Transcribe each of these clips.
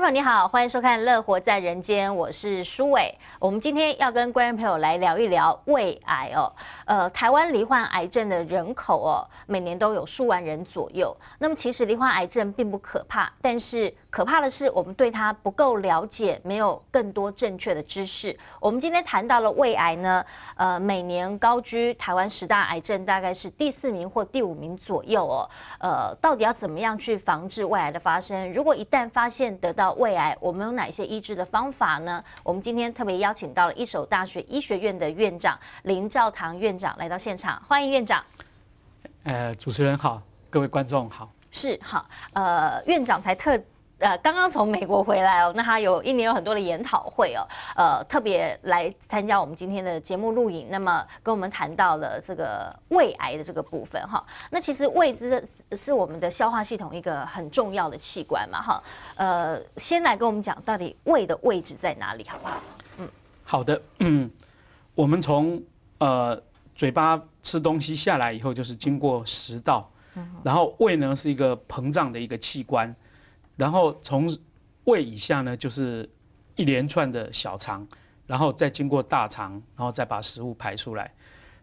朋友你好，欢迎收看《乐活在人间》，我是舒伟。我们今天要跟观众朋友来聊一聊胃癌哦。呃，台湾罹患癌症的人口哦，每年都有数万人左右。那么，其实罹患癌症并不可怕，但是。可怕的是，我们对它不够了解，没有更多正确的知识。我们今天谈到了胃癌呢，呃，每年高居台湾十大癌症，大概是第四名或第五名左右哦。呃，到底要怎么样去防治胃癌的发生？如果一旦发现得到胃癌，我们有哪些医治的方法呢？我们今天特别邀请到了一手大学医学院的院长林兆堂院长来到现场，欢迎院长。呃，主持人好，各位观众好。是好，呃，院长才特。呃，刚刚从美国回来哦，那他有一年有很多的研讨会哦，呃，特别来参加我们今天的节目录影，那么跟我们谈到了这个胃癌的这个部分哈。那其实胃是是我们的消化系统一个很重要的器官嘛哈。呃，先来跟我们讲到底胃的位置在哪里，好不好？嗯，好的。嗯，我们从呃嘴巴吃东西下来以后，就是经过食道，然后胃呢是一个膨胀的一个器官。然后从胃以下呢，就是一连串的小肠，然后再经过大肠，然后再把食物排出来。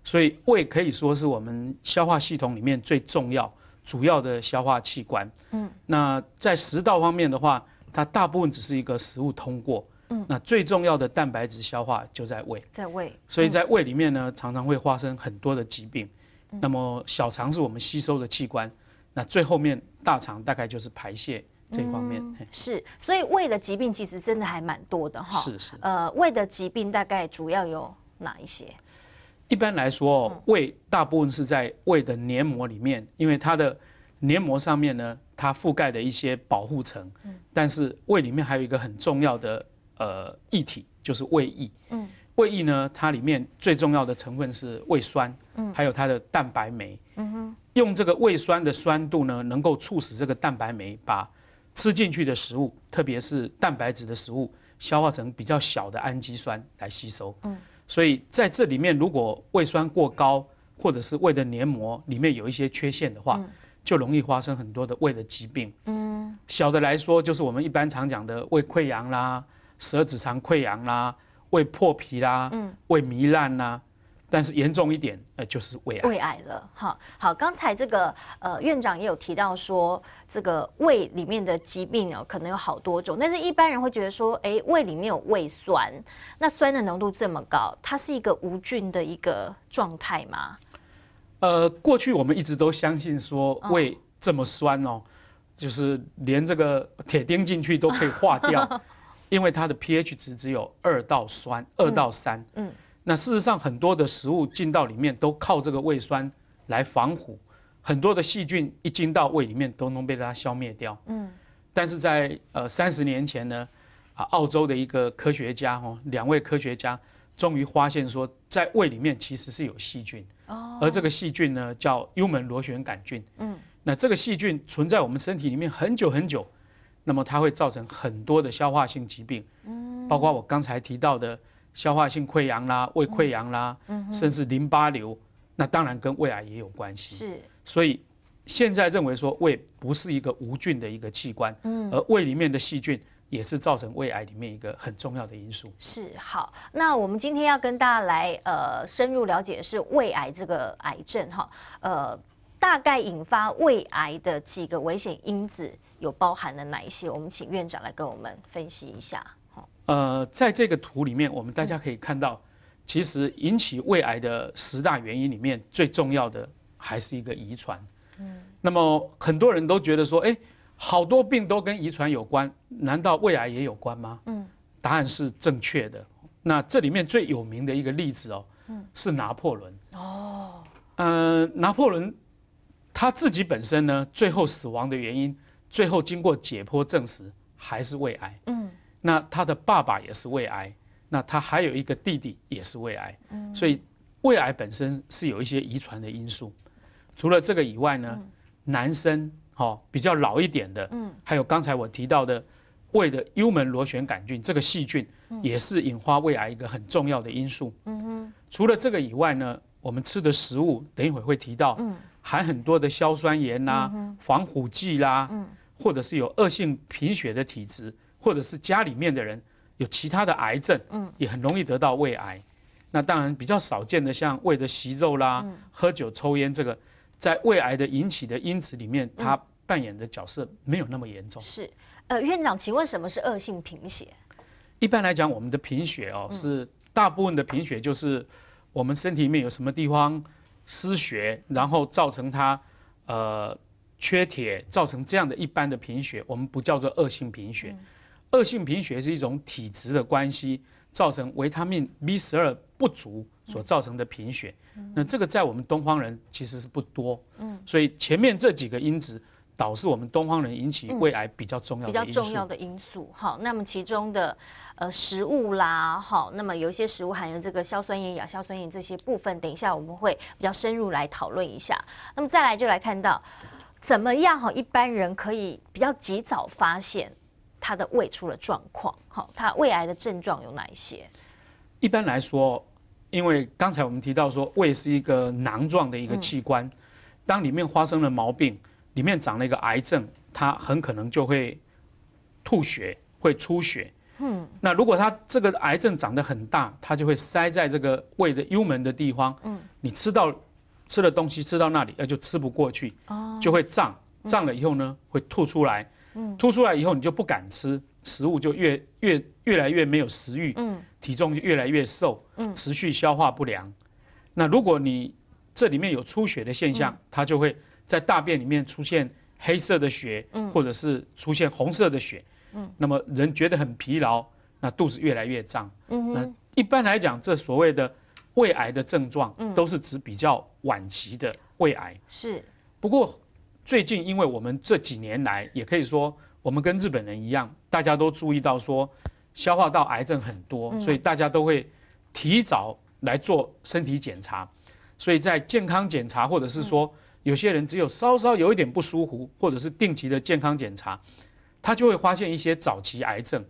所以胃可以说是我们消化系统里面最重要、主要的消化器官。嗯，那在食道方面的话，它大部分只是一个食物通过。嗯，那最重要的蛋白质消化就在胃，在胃。所以在胃里面呢，常常会发生很多的疾病。那么小肠是我们吸收的器官，那最后面大肠大概就是排泄。这方面是，所以胃的疾病其实真的还蛮多的哈。是是。呃，胃的疾病大概主要有哪一些？一般来说，胃大部分是在胃的黏膜里面，因为它的黏膜上面呢，它覆盖的一些保护层。嗯。但是胃里面还有一个很重要的呃液体，就是胃液。嗯。胃液呢，它里面最重要的成分是胃酸。嗯。还有它的蛋白酶。嗯哼。用这个胃酸的酸度呢，能够促使这个蛋白酶把吃进去的食物，特别是蛋白质的食物，消化成比较小的氨基酸来吸收。嗯，所以在这里面，如果胃酸过高，或者是胃的黏膜里面有一些缺陷的话，就容易发生很多的胃的疾病。嗯，小的来说，就是我们一般常讲的胃溃疡啦、舌指肠溃疡啦、胃破皮啦、胃糜烂啦。但是严重一点，呃，就是胃癌。胃癌了，哈，好，刚才这个呃院长也有提到说，这个胃里面的疾病哦，可能有好多种。但是一般人会觉得说，哎，胃里面有胃酸，那酸的浓度这么高，它是一个无菌的一个状态吗？呃，过去我们一直都相信说，胃这么酸哦，就是连这个铁钉进去都可以化掉，因为它的 pH 值只有二到酸二到三，嗯。那事实上，很多的食物进到里面都靠这个胃酸来防护，很多的细菌一进到胃里面都能被它消灭掉。嗯，但是在呃三十年前呢，啊，澳洲的一个科学家哦，两位科学家终于发现说，在胃里面其实是有细菌。哦。而这个细菌呢，叫幽门螺旋杆菌。嗯。那这个细菌存在我们身体里面很久很久，那么它会造成很多的消化性疾病。嗯。包括我刚才提到的。消化性溃疡啦，胃溃疡啦，甚至淋巴瘤，那当然跟胃癌也有关系。是，所以现在认为说胃不是一个无菌的一个器官，嗯，而胃里面的细菌也是造成胃癌里面一个很重要的因素。是，好，那我们今天要跟大家来呃深入了解的是胃癌这个癌症哈，呃，大概引发胃癌的几个危险因子有包含了哪一些？我们请院长来跟我们分析一下。呃，在这个图里面，我们大家可以看到，其实引起胃癌的十大原因里面，最重要的还是一个遗传。嗯，那么很多人都觉得说，哎，好多病都跟遗传有关，难道胃癌也有关吗？嗯，答案是正确的。那这里面最有名的一个例子哦，是拿破仑。哦，嗯，拿破仑他自己本身呢，最后死亡的原因，最后经过解剖证实还是胃癌。嗯。那他的爸爸也是胃癌，那他还有一个弟弟也是胃癌，所以胃癌本身是有一些遗传的因素。除了这个以外呢，男生哈比较老一点的，嗯，还有刚才我提到的胃的幽门螺旋杆菌这个细菌，也是引发胃癌一个很重要的因素。嗯哼，除了这个以外呢，我们吃的食物，等一会会提到，含很多的硝酸盐呐、防腐剂啦，或者是有恶性贫血的体质。或者是家里面的人有其他的癌症，嗯，也很容易得到胃癌。那当然比较少见的，像胃的息肉啦，喝酒抽烟这个，在胃癌的引起的因子里面，它扮演的角色没有那么严重。是，呃，院长，请问什么是恶性贫血？一般来讲，我们的贫血哦，是大部分的贫血就是我们身体里面有什么地方失血，然后造成它呃缺铁，造成这样的一般的贫血，我们不叫做恶性贫血。恶性贫血是一种体质的关系，造成维他命 B 十二不足所造成的贫血。那这个在我们东方人其实是不多。嗯，所以前面这几个因子，导致我们东方人引起胃癌比较重要的比较重要的因素。好，那么其中的呃食物啦，好，那么有一些食物含有这个硝酸盐、亚硝酸盐这些部分，等一下我们会比较深入来讨论一下。那么再来就来看到怎么样哈，一般人可以比较及早发现。他的胃出了状况，好，他胃癌的症状有哪一些？一般来说，因为刚才我们提到说，胃是一个囊状的一个器官，当里面发生了毛病，里面长了一个癌症，它很可能就会吐血，会出血。嗯。那如果他这个癌症长得很大，它就会塞在这个胃的幽门的地方。嗯。你吃到吃的东西吃到那里，那就吃不过去，就会胀，胀了以后呢，会吐出来。突出来以后，你就不敢吃食物，就越越越来越没有食欲，嗯，体重就越来越瘦，嗯，持续消化不良。那如果你这里面有出血的现象，它就会在大便里面出现黑色的血，嗯，或者是出现红色的血，嗯，那么人觉得很疲劳，那肚子越来越胀，嗯，那一般来讲，这所谓的胃癌的症状，嗯，都是指比较晚期的胃癌，是，不过。最近，因为我们这几年来，也可以说我们跟日本人一样，大家都注意到说，消化道癌症很多，所以大家都会提早来做身体检查。所以在健康检查，或者是说有些人只有稍稍有一点不舒服，或者是定期的健康检查，他就会发现一些早期癌症。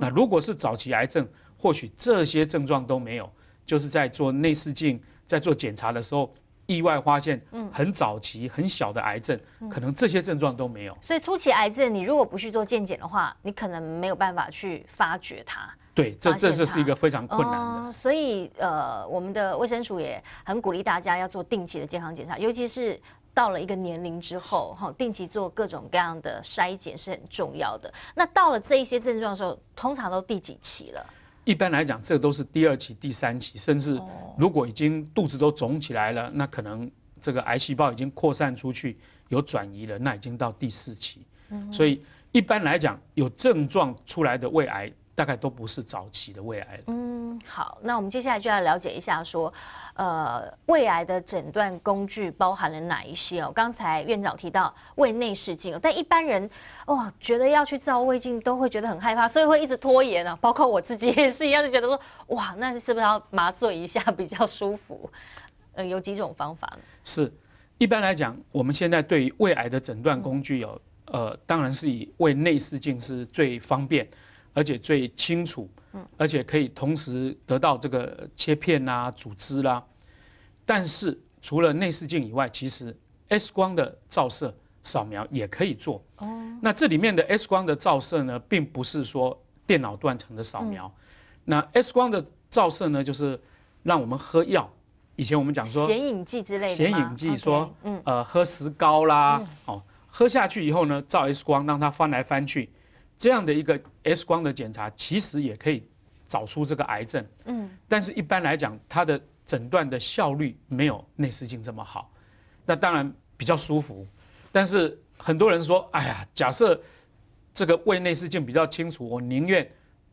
那如果是早期癌症，或许这些症状都没有，就是在做内视镜在做检查的时候。意外发现，嗯，很早期、很小的癌症，可能这些症状都没有。所以初期癌症，你如果不去做健检的话，你可能没有办法去发觉它。对，这这是一个非常困难的。所以，呃，我们的卫生署也很鼓励大家要做定期的健康检查，尤其是到了一个年龄之后，哈，定期做各种各样的筛检是很重要的。那到了这一些症状的时候，通常都第几期了？一般来讲，这都是第二期、第三期，甚至如果已经肚子都肿起来了，那可能这个癌细胞已经扩散出去，有转移了，那已经到第四期。所以一般来讲，有症状出来的胃癌。大概都不是早期的胃癌了。嗯，好，那我们接下来就要了解一下，说，呃，胃癌的诊断工具包含了哪一些哦？刚才院长提到胃内视镜，但一般人哇觉得要去照胃镜都会觉得很害怕，所以会一直拖延啊。包括我自己也是一样，就觉得说，哇，那是不是要麻醉一下比较舒服？呃，有几种方法呢？是，一般来讲，我们现在对于胃癌的诊断工具有，呃，当然是以胃内视镜是最方便。而且最清楚，嗯，而且可以同时得到这个切片啦、组织啦。但是除了内视镜以外，其实 X 光的照射扫描也可以做。哦，那这里面的 X 光的照射呢，并不是说电脑断层的扫描。那 X 光的照射呢，就是让我们喝药。以前我们讲说显影剂之类的，显影剂说，呃，喝石膏啦，哦，喝下去以后呢，照 X 光让它翻来翻去。这样的一个 X 光的检查，其实也可以找出这个癌症，嗯，但是一般来讲，它的诊断的效率没有内视镜这么好，那当然比较舒服，但是很多人说，哎呀，假设这个胃内视镜比较清楚，我宁愿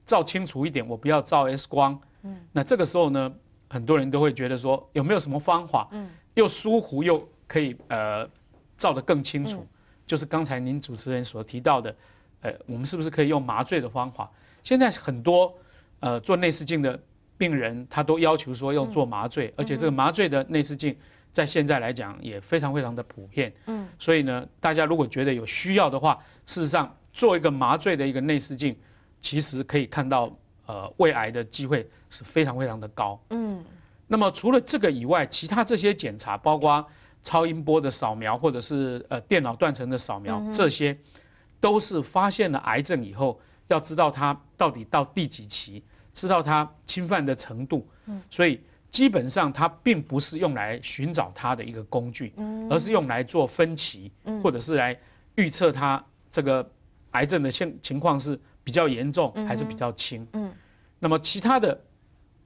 照清楚一点，我不要照 X 光，嗯，那这个时候呢，很多人都会觉得说，有没有什么方法，嗯，又舒服又可以呃照得更清楚，就是刚才您主持人所提到的。呃，我们是不是可以用麻醉的方法？现在很多，呃，做内视镜的病人，他都要求说用做麻醉，而且这个麻醉的内视镜，在现在来讲也非常非常的普遍。嗯，所以呢，大家如果觉得有需要的话，事实上做一个麻醉的一个内视镜，其实可以看到呃胃癌的机会是非常非常的高。嗯，那么除了这个以外，其他这些检查，包括超音波的扫描，或者是呃电脑断层的扫描，这些。都是发现了癌症以后，要知道它到底到第几期，知道它侵犯的程度，嗯，所以基本上它并不是用来寻找它的一个工具，嗯，而是用来做分歧，嗯，或者是来预测它这个癌症的现情况是比较严重还是比较轻，嗯，那么其他的，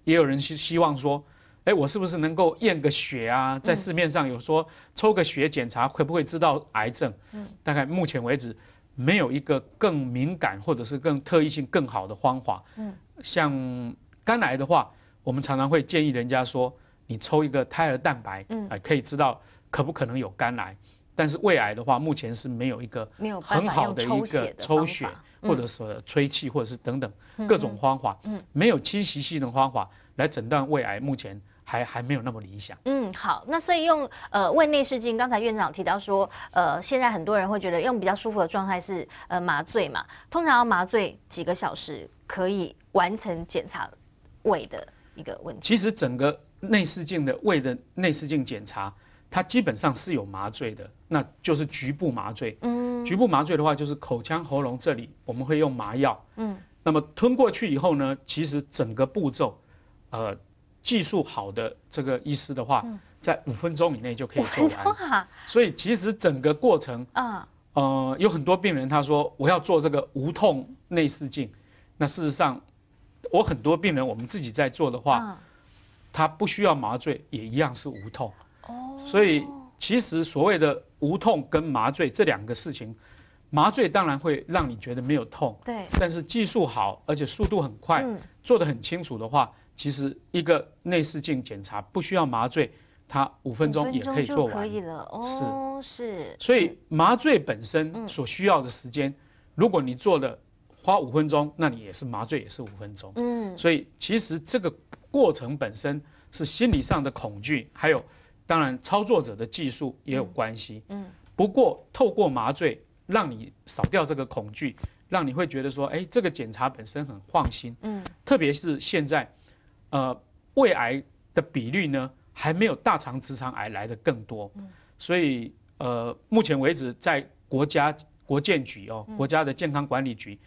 也有人希希望说，哎，我是不是能够验个血啊？在市面上有说抽个血检查会不会知道癌症？嗯，大概目前为止。没有一个更敏感或者是更特异性更好的方法。嗯，像肝癌的话，我们常常会建议人家说，你抽一个胎儿蛋白，哎，可以知道可不可能有肝癌。但是胃癌的话，目前是没有一个很好的一个抽血，或者是吹气，或者是等等各种方法，没有侵袭性的方法来诊断胃癌。目前。还还没有那么理想。嗯，好，那所以用呃胃内视镜，刚才院长提到说，呃，现在很多人会觉得用比较舒服的状态是呃麻醉嘛，通常要麻醉几个小时可以完成检查胃的一个问题。其实整个内视镜的胃的内视镜检查，它基本上是有麻醉的，那就是局部麻醉。嗯，局部麻醉的话就是口腔喉咙这里我们会用麻药。嗯，那么吞过去以后呢，其实整个步骤，呃。技术好的这个医师的话，在五分钟以内就可以做完。五分钟所以其实整个过程，嗯，呃，有很多病人他说我要做这个无痛内视镜，那事实上，我很多病人我们自己在做的话，他不需要麻醉也一样是无痛。哦，所以其实所谓的无痛跟麻醉这两个事情，麻醉当然会让你觉得没有痛，对，但是技术好而且速度很快，做的很清楚的话。其实一个内视镜检查不需要麻醉，它五分钟也可以做完。可以了哦，是是。所以麻醉本身所需要的时间，如果你做了花五分钟，那你也是麻醉也是五分钟。嗯，所以其实这个过程本身是心理上的恐惧，还有当然操作者的技术也有关系。嗯，不过透过麻醉让你少掉这个恐惧，让你会觉得说，哎，这个检查本身很放心。嗯，特别是现在。呃，胃癌的比率呢，还没有大肠、直肠癌来的更多。嗯，所以呃，目前为止，在国家国健局哦，国家的健康管理局，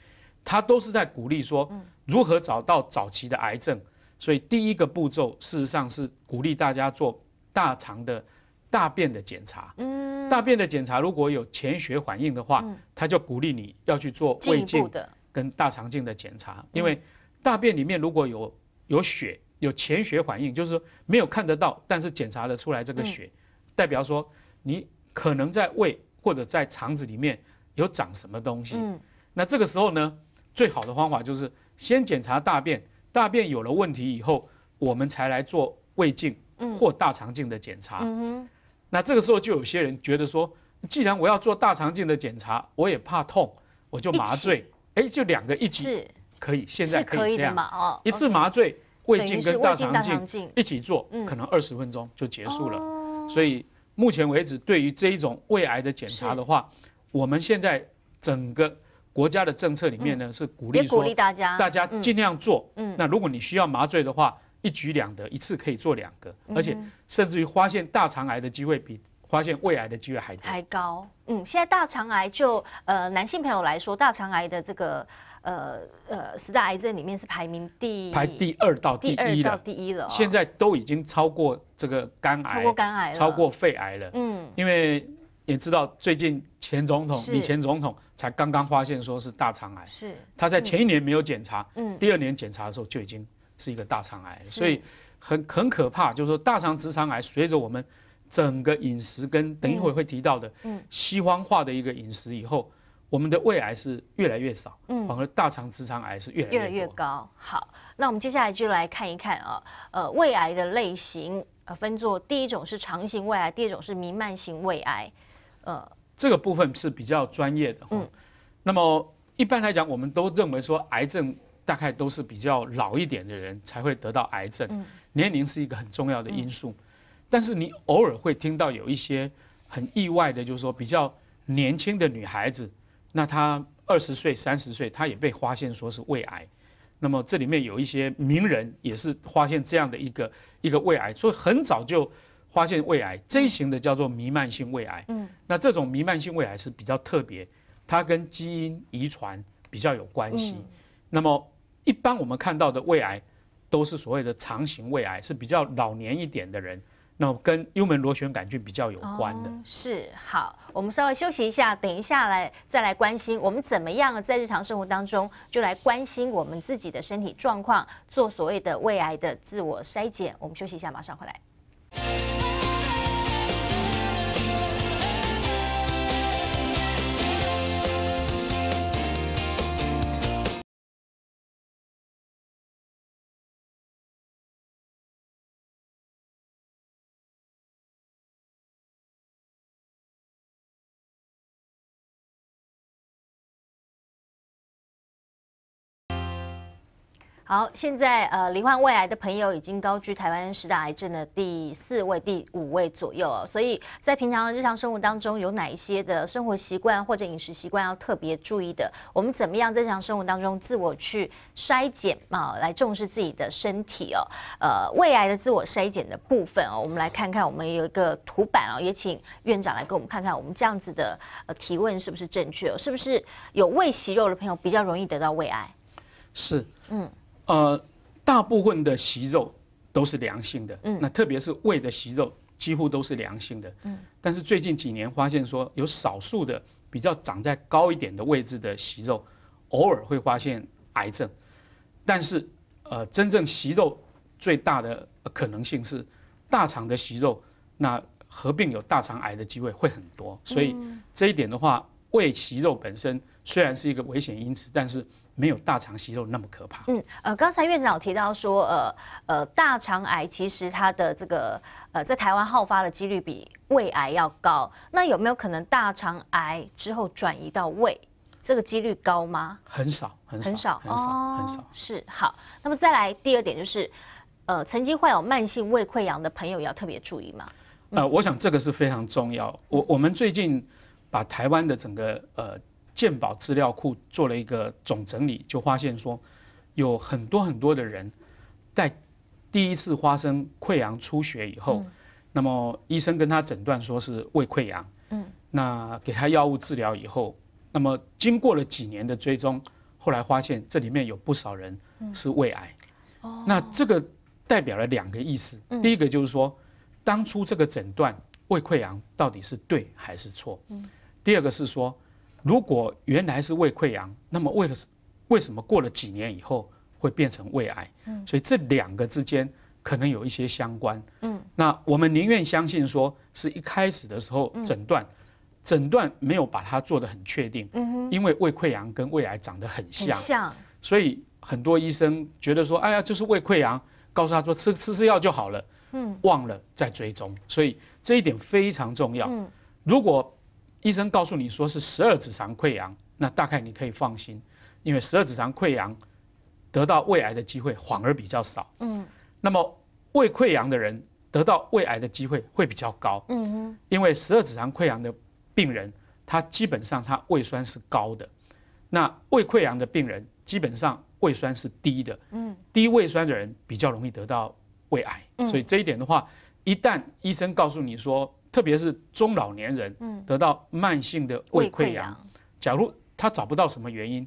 它都是在鼓励说，如何找到早期的癌症。所以第一个步骤，事实上是鼓励大家做大肠的大便的检查。嗯，大便的检查如果有潜血反应的话，他就鼓励你要去做胃镜跟大肠镜的检查，因为大便里面如果有有血，有潜血反应，就是说没有看得到，但是检查的出来这个血，代表说你可能在胃或者在肠子里面有长什么东西。嗯，那这个时候呢，最好的方法就是先检查大便，大便有了问题以后，我们才来做胃镜或大肠镜的检查。嗯那这个时候就有些人觉得说，既然我要做大肠镜的检查，我也怕痛，我就麻醉，哎，就两个一起。可以，现在可以这样哦，一次麻醉胃镜跟大肠镜一起做，可能二十分钟就结束了。所以目前为止，对于这一种胃癌的检查的话，我们现在整个国家的政策里面呢是鼓励说，大家尽量做。嗯，那如果你需要麻醉的话，一举两得，一次可以做两个，而且甚至于发现大肠癌的机会比发现胃癌的机会还还高。嗯，现在大肠癌就呃男性朋友来说，大肠癌的这个。呃呃，十大癌症里面是排名第排第二到第一的，第一了，现在都已经超过这个肝癌，超过肝癌，超过肺癌了。嗯，因为也知道最近前总统李前总统才刚刚发现说是大肠癌，是他在前一年没有检查，嗯，第二年检查的时候就已经是一个大肠癌，所以很很可怕，就是说大肠直肠癌随着我们整个饮食跟等一会会提到的，嗯，西方化的一个饮食以后。我们的胃癌是越来越少，嗯，反而大肠、直肠癌是越来越、越来越高。好，那我们接下来就来看一看啊，呃，胃癌的类型，呃，分作第一种是肠型胃癌，第二种是弥漫型胃癌，呃，这个部分是比较专业的。嗯，那么一般来讲，我们都认为说癌症大概都是比较老一点的人才会得到癌症，年龄是一个很重要的因素。但是你偶尔会听到有一些很意外的，就是说比较年轻的女孩子。那他二十岁、三十岁，他也被发现说是胃癌。那么这里面有一些名人也是发现这样的一个一个胃癌，所以很早就发现胃癌。这一型的叫做弥漫性胃癌。嗯，那这种弥漫性胃癌是比较特别，它跟基因遗传比较有关系。那么一般我们看到的胃癌都是所谓的肠型胃癌，是比较老年一点的人。那跟幽门螺旋杆菌比较有关的，是好，我们稍微休息一下，等一下来再来关心我们怎么样在日常生活当中就来关心我们自己的身体状况，做所谓的胃癌的自我筛检。我们休息一下，马上回来。好，现在呃，罹患胃癌的朋友已经高居台湾十大癌症的第四位、第五位左右哦。所以在平常的日常生活当中，有哪一些的生活习惯或者饮食习惯要特别注意的？我们怎么样在日常生活当中自我去筛检啊，来重视自己的身体哦？呃，胃癌的自我筛检的部分哦，我们来看看，我们有一个图板哦，也请院长来给我们看看，我们这样子的呃提问是不是正确哦？是不是有胃息肉的朋友比较容易得到胃癌？是，嗯。呃，大部分的息肉都是良性的，嗯，那特别是胃的息肉几乎都是良性的，嗯，但是最近几年发现说有少数的比较长在高一点的位置的息肉，偶尔会发现癌症，但是呃，真正息肉最大的可能性是大肠的息肉，那合并有大肠癌的机会会很多，所以这一点的话，胃息肉本身虽然是一个危险因子，但是。没有大肠息肉那么可怕。嗯，呃，刚才院长有提到说，呃，呃，大肠癌其实它的这个呃，在台湾好发的几率比胃癌要高。那有没有可能大肠癌之后转移到胃，这个几率高吗？很少，很少，很少，很少。是好。那么再来第二点就是，呃，曾经患有慢性胃溃疡的朋友也要特别注意吗？呃，我想这个是非常重要。我我们最近把台湾的整个呃。鉴宝资料库做了一个总整理，就发现说，有很多很多的人，在第一次发生溃疡出血以后，那么医生跟他诊断说是胃溃疡，嗯，那给他药物治疗以后，那么经过了几年的追踪，后来发现这里面有不少人是胃癌，那这个代表了两个意思，第一个就是说，当初这个诊断胃溃疡到底是对还是错，嗯，第二个是说。如果原来是胃溃疡，那么为了为什么过了几年以后会变成胃癌？嗯，所以这两个之间可能有一些相关。嗯，那我们宁愿相信说是一开始的时候诊断，诊断没有把它做得很确定。嗯因为胃溃疡跟胃癌长得很像，像，所以很多医生觉得说，哎呀，就是胃溃疡，告诉他说吃吃吃药就好了。嗯，忘了再追踪，所以这一点非常重要。嗯，如果。医生告诉你说是十二指肠溃疡，那大概你可以放心，因为十二指肠溃疡得到胃癌的机会反而比较少。嗯，那么胃溃疡的人得到胃癌的机会会比较高。嗯哼，因为十二指肠溃疡的病人，他基本上他胃酸是高的，那胃溃疡的病人基本上胃酸是低的。嗯，低胃酸的人比较容易得到胃癌，所以这一点的话，一旦医生告诉你说。特别是中老年人，得到慢性的胃溃疡。假如他找不到什么原因，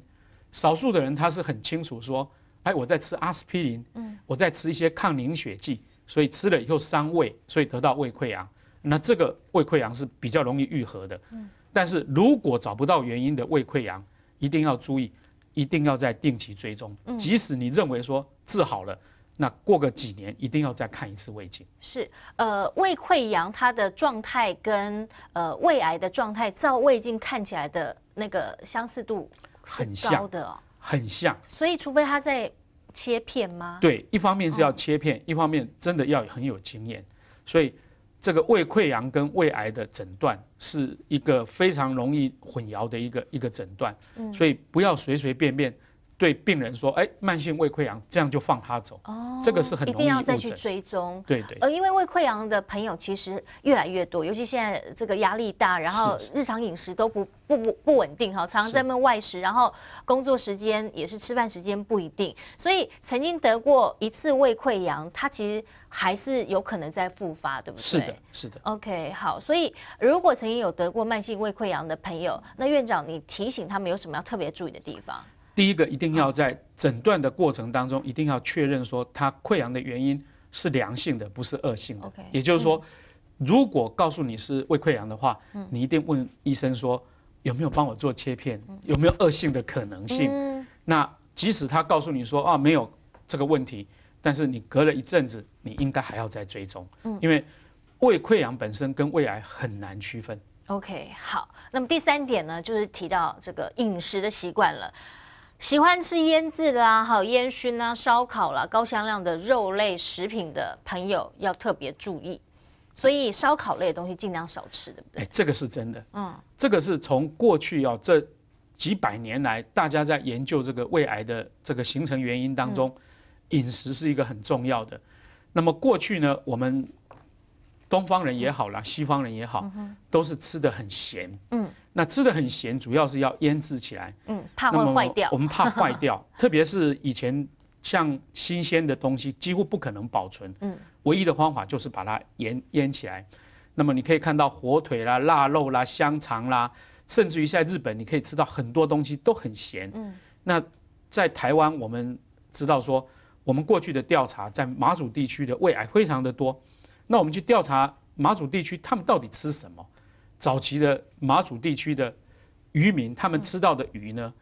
少数的人他是很清楚说，哎，我在吃阿司匹林，嗯，我在吃一些抗凝血剂，所以吃了以后伤胃，所以得到胃溃疡。那这个胃溃疡是比较容易愈合的，嗯，但是如果找不到原因的胃溃疡，一定要注意，一定要在定期追踪，即使你认为说治好了。那过个几年一定要再看一次胃镜。是，呃，胃溃疡它的状态跟呃胃癌的状态，照胃镜看起来的那个相似度很高的哦，很像。所以，除非他在切片吗？对，一方面是要切片，一方面真的要很有经验。所以，这个胃溃疡跟胃癌的诊断是一个非常容易混淆的一个一个诊断。嗯，所以不要随随便便。对病人说：“哎，慢性胃溃疡，这样就放他走。哦，这个是很容易一定要再去追踪。对对。呃，因为胃溃疡的朋友其实越来越多，尤其现在这个压力大，然后日常饮食都不不不稳定哈，常常在外面外食，然后工作时间也是吃饭时间不一定。所以曾经得过一次胃溃疡，他其实还是有可能在复发，对不对？是的，是的。OK，好。所以如果曾经有得过慢性胃溃疡的朋友，那院长你提醒他们有什么要特别注意的地方？”第一个一定要在诊断的过程当中，一定要确认说他溃疡的原因是良性的，不是恶性的。也就是说，如果告诉你是胃溃疡的话，你一定问医生说有没有帮我做切片，有没有恶性的可能性。那即使他告诉你说啊没有这个问题，但是你隔了一阵子，你应该还要再追踪，因为胃溃疡本身跟胃癌很难区分。OK，好，那么第三点呢，就是提到这个饮食的习惯了。喜欢吃腌制啦、好烟熏啊、烧烤啦、高香量的肉类食品的朋友要特别注意，所以烧烤类的东西尽量少吃。对不哎，这个是真的，嗯，这个是从过去哦，这几百年来，大家在研究这个胃癌的这个形成原因当中，饮食是一个很重要的。那么过去呢，我们东方人也好啦，西方人也好，都是吃的很咸，嗯。那吃的很咸，主要是要腌制起来。嗯，怕会坏掉。我们怕坏掉，特别是以前像新鲜的东西几乎不可能保存。嗯，唯一的方法就是把它盐腌起来。那么你可以看到火腿啦、腊肉啦、香肠啦，甚至于在日本，你可以吃到很多东西都很咸。嗯，那在台湾，我们知道说我们过去的调查在马祖地区的胃癌非常的多。那我们去调查马祖地区，他们到底吃什么？早期的马祖地区的渔民，他们吃到的鱼呢，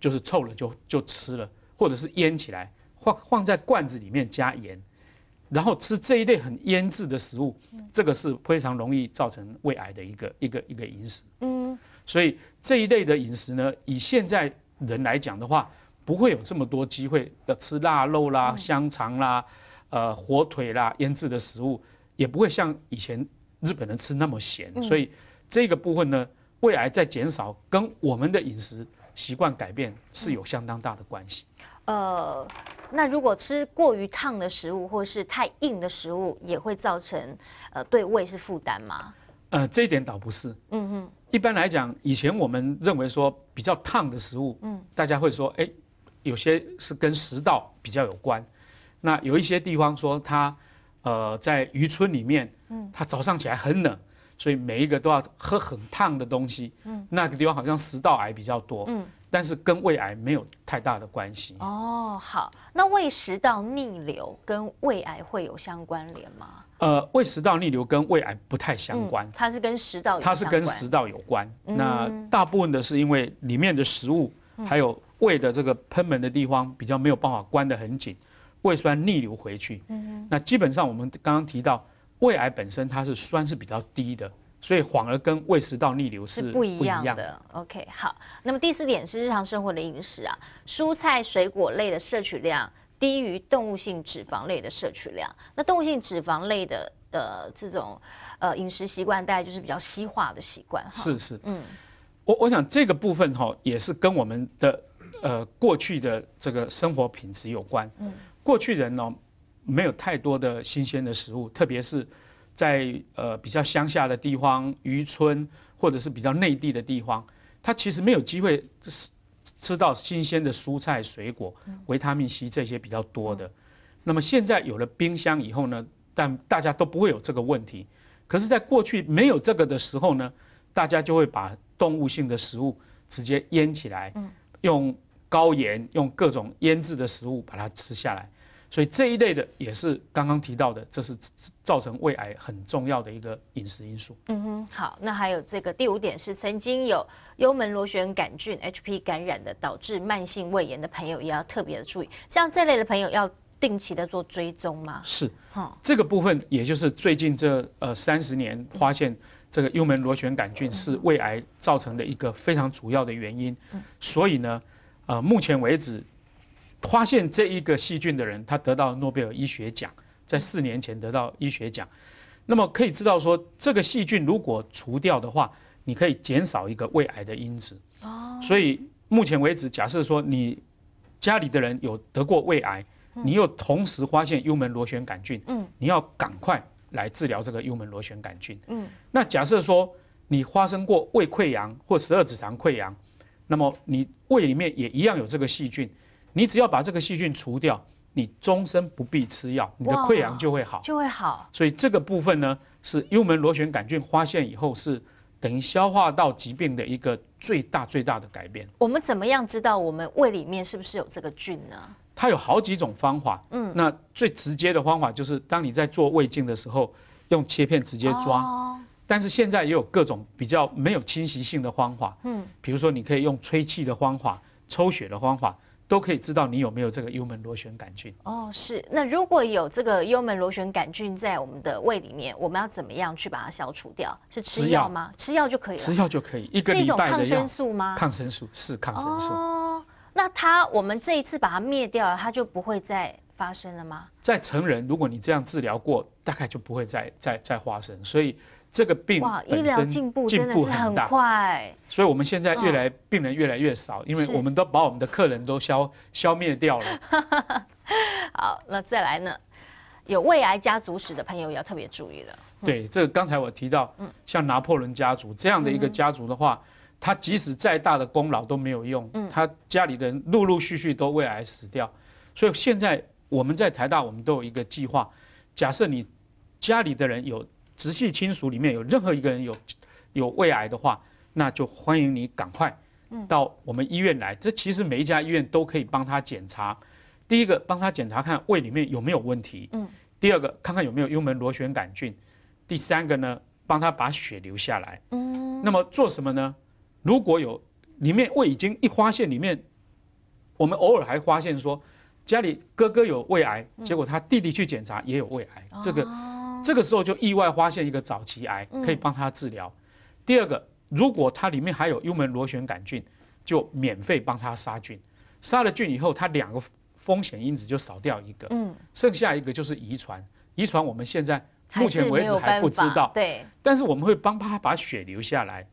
就是臭了就就吃了，或者是腌起来，放放在罐子里面加盐，然后吃这一类很腌制的食物，这个是非常容易造成胃癌的一个一个一个饮食。嗯，所以这一类的饮食呢，以现在人来讲的话，不会有这么多机会要吃腊肉啦、香肠啦、呃火腿啦、腌制的食物，也不会像以前。日本人吃那么咸，所以这个部分呢，胃癌在减少，跟我们的饮食习惯改变是有相当大的关系。呃，那如果吃过于烫的食物，或是太硬的食物，也会造成呃对胃是负担吗？呃，这一点倒不是。嗯嗯，一般来讲，以前我们认为说比较烫的食物，嗯，大家会说，哎，有些是跟食道比较有关。那有一些地方说它。呃，在渔村里面，嗯，他早上起来很冷，所以每一个都要喝很烫的东西，嗯，那个地方好像食道癌比较多，嗯，但是跟胃癌没有太大的关系。哦，好，那胃食道逆流跟胃癌会有相关联吗？呃，胃食道逆流跟胃癌不太相关，它是跟食道它是跟食道有关。那大部分的是因为里面的食物，还有胃的这个喷门的地方比较没有办法关得很紧。胃酸逆流回去，嗯，那基本上我们刚刚提到胃癌本身它是酸是比较低的，所以反而跟胃食道逆流是不一样的。OK，好，那么第四点是日常生活的饮食啊，蔬菜水果类的摄取量低于动物性脂肪类的摄取量。那动物性脂肪类的呃这种呃饮食习惯，大概就是比较西化的习惯哈。是是，嗯，我我想这个部分哈也是跟我们的呃过去的这个生活品质有关，嗯。过去人呢，没有太多的新鲜的食物，特别是在呃比较乡下的地方、渔村或者是比较内地的地方，他其实没有机会吃吃到新鲜的蔬菜、水果、维他命 C 这些比较多的。那么现在有了冰箱以后呢，但大家都不会有这个问题。可是，在过去没有这个的时候呢，大家就会把动物性的食物直接腌起来，用高盐、用各种腌制的食物把它吃下来。所以这一类的也是刚刚提到的，这是造成胃癌很重要的一个饮食因素。嗯哼，好，那还有这个第五点是曾经有幽门螺旋杆菌 H P 感染的，导致慢性胃炎的朋友也要特别的注意。像这类的朋友要定期的做追踪吗？是，这个部分也就是最近这呃三十年发现这个幽门螺旋杆菌是胃癌造成的一个非常主要的原因。所以呢，呃，目前为止。发现这一个细菌的人，他得到诺贝尔医学奖，在四年前得到医学奖。那么可以知道说，这个细菌如果除掉的话，你可以减少一个胃癌的因子。所以目前为止，假设说你家里的人有得过胃癌，你又同时发现幽门螺旋杆菌，你要赶快来治疗这个幽门螺旋杆菌。那假设说你发生过胃溃疡或十二指肠溃疡，那么你胃里面也一样有这个细菌。你只要把这个细菌除掉，你终身不必吃药，你的溃疡就会好，就会好。所以这个部分呢，是幽门螺旋杆菌发现以后，是等于消化道疾病的一个最大最大的改变。我们怎么样知道我们胃里面是不是有这个菌呢？它有好几种方法。嗯，那最直接的方法就是当你在做胃镜的时候，用切片直接抓。但是现在也有各种比较没有侵袭性的方法。嗯，比如说你可以用吹气的方法，抽血的方法。都可以知道你有没有这个幽门螺旋杆菌哦，是那如果有这个幽门螺旋杆菌在我们的胃里面，我们要怎么样去把它消除掉？是吃药吗？吃药就可以。了。吃药就可以，是一种抗生素吗？抗生素是抗生素。哦，那它我们这一次把它灭掉了，它就不会再发生了吗？在成人，如果你这样治疗过，大概就不会再再再发生，所以。这个病哇，医疗进步真的是很快，所以我们现在越来病人越来越少，因为我们都把我们的客人都消消灭掉了。好，那再来呢？有胃癌家族史的朋友要特别注意了。对，这个刚才我提到，像拿破仑家族这样的一个家族的话，他即使再大的功劳都没有用，他家里的人陆陆续续都胃癌死掉。所以现在我们在台大，我们都有一个计划，假设你家里的人有。直系亲属里面有任何一个人有有胃癌的话，那就欢迎你赶快到我们医院来。这其实每一家医院都可以帮他检查。第一个帮他检查看胃里面有没有问题，嗯。第二个看看有没有幽门螺旋杆菌。第三个呢，帮他把血留下来。嗯。那么做什么呢？如果有里面胃已经一发现里面，我们偶尔还发现说家里哥哥有胃癌，结果他弟弟去检查也有胃癌，这个。这个时候就意外发现一个早期癌，可以帮他治疗。第二个，如果它里面还有幽门螺旋杆菌，就免费帮他杀菌。杀了菌以后，他两个风险因子就少掉一个。嗯，剩下一个就是遗传，遗传我们现在目前为止还不知道。对，但是我们会帮他把血留下来。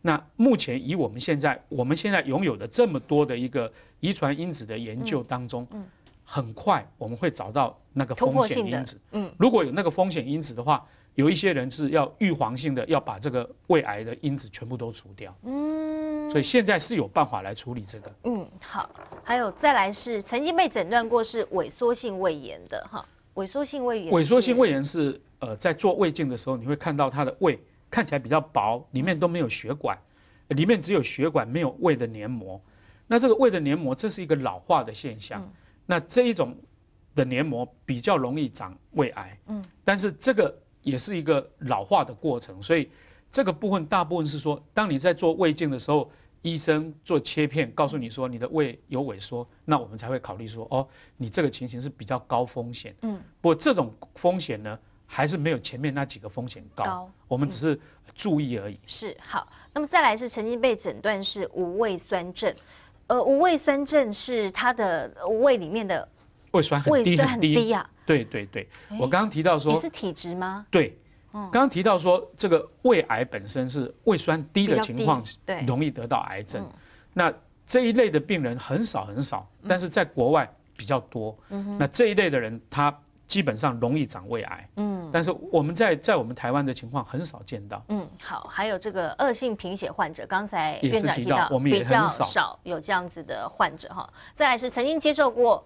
那目前以我们现在我们现在拥有的这么多的一个遗传因子的研究当中，嗯。很快我们会找到那个风险因子。嗯，如果有那个风险因子的话，有一些人是要预防性的要把这个胃癌的因子全部都除掉。嗯，所以现在是有办法来处理这个。嗯，好，还有再来是曾经被诊断过是萎缩性胃炎的哈。萎缩性胃炎，萎缩性胃炎是呃，在做胃镜的时候你会看到它的胃看起来比较薄，里面都没有血管，里面只有血管没有胃的黏膜。那这个胃的黏膜这是一个老化的现象。那这一种的黏膜比较容易长胃癌，嗯，但是这个也是一个老化的过程，所以这个部分大部分是说，当你在做胃镜的时候，医生做切片，告诉你说你的胃有萎缩，那我们才会考虑说，哦，你这个情形是比较高风险，嗯，不过这种风险呢，还是没有前面那几个风险高，我们只是注意而已。是好，那么再来是曾经被诊断是无胃酸症。呃，无胃酸症是他的胃里面的胃酸很低很低啊。对对对，我刚刚提到说你是体质吗？对，刚刚提到说这个胃癌本身是胃酸低的情况，对，容易得到癌症。那这一类的病人很少很少，但是在国外比较多。嗯那这一类的人他。基本上容易长胃癌，嗯，但是我们在在我们台湾的情况很少见到，嗯，好，还有这个恶性贫血患者，刚才院长提到，我比较少有这样子的患者哈。再来是曾经接受过，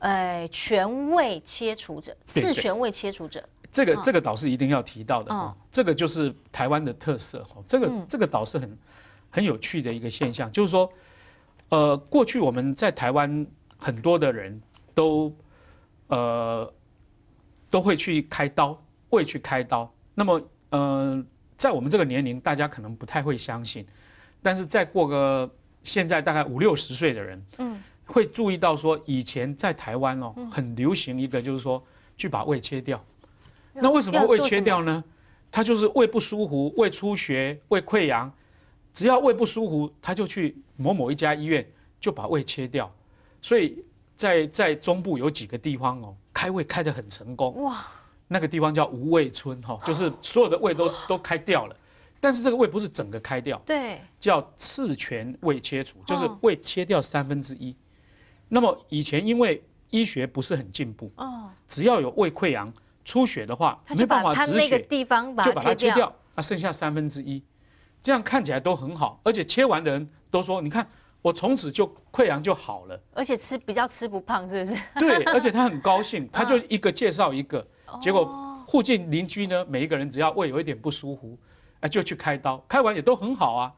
呃，全胃切除者，次全胃切除者，这个这个倒是一定要提到的啊，这个就是台湾的特色哈，这个这个倒是很很有趣的一个现象，就是说，呃，过去我们在台湾很多的人都，呃。都会去开刀，胃去开刀。那么，呃，在我们这个年龄，大家可能不太会相信。但是再过个现在大概五六十岁的人，嗯，会注意到说，以前在台湾哦，很流行一个，就是说去把胃切掉。那为什么胃切掉呢？他就是胃不舒服，胃出血、胃溃疡，只要胃不舒服，他就去某某一家医院就把胃切掉。所以。在在中部有几个地方哦，开胃开得很成功哇！那个地方叫无胃村哈，就是所有的胃都都开掉了。但是这个胃不是整个开掉，对，叫次全胃切除，就是胃切掉三分之一。那么以前因为医学不是很进步哦，只要有胃溃疡出血的话，没办法止血，地方就把它切掉，啊，剩下三分之一，这样看起来都很好，而且切完的人都说，你看。我从此就溃疡就好了，而且吃比较吃不胖，是不是？对，而且他很高兴，他就一个介绍一个，结果附近邻居呢，每一个人只要胃有一点不舒服，哎，就去开刀，开完也都很好啊。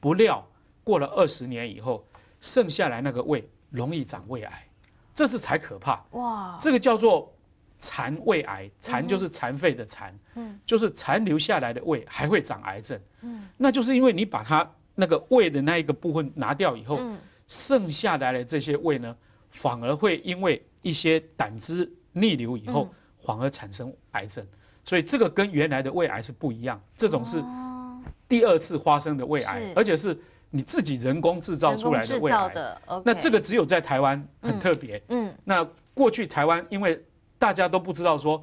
不料过了二十年以后，剩下来那个胃容易长胃癌，这是才可怕哇！这个叫做残胃癌，残就是残废的残，嗯，就是残留下来的胃还会长癌症，嗯，那就是因为你把它。那个胃的那一个部分拿掉以后，剩下来的这些胃呢，反而会因为一些胆汁逆流以后，反而产生癌症。所以这个跟原来的胃癌是不一样，这种是第二次发生的胃癌，而且是你自己人工制造出来的胃癌。那这个只有在台湾很特别。嗯，那过去台湾因为大家都不知道说